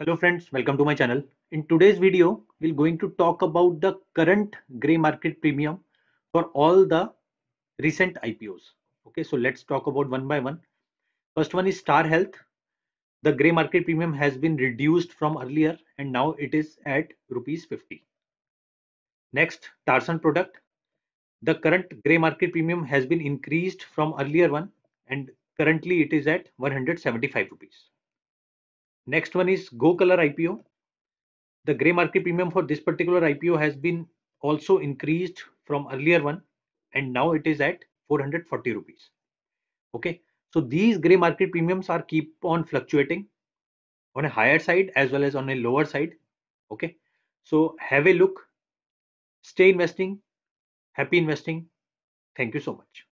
Hello friends, welcome to my channel. In today's video, we're going to talk about the current gray market premium for all the recent IPOs. Okay, so let's talk about one by one. First one is Star Health. The gray market premium has been reduced from earlier and now it is at rupees 50. Next, Tarsan product. The current gray market premium has been increased from earlier one and currently it is at 175 rupees. Next one is Go Color IPO. The gray market premium for this particular IPO has been also increased from earlier one and now it is at 440 rupees. Okay, so these gray market premiums are keep on fluctuating on a higher side as well as on a lower side. Okay, so have a look, stay investing, happy investing. Thank you so much.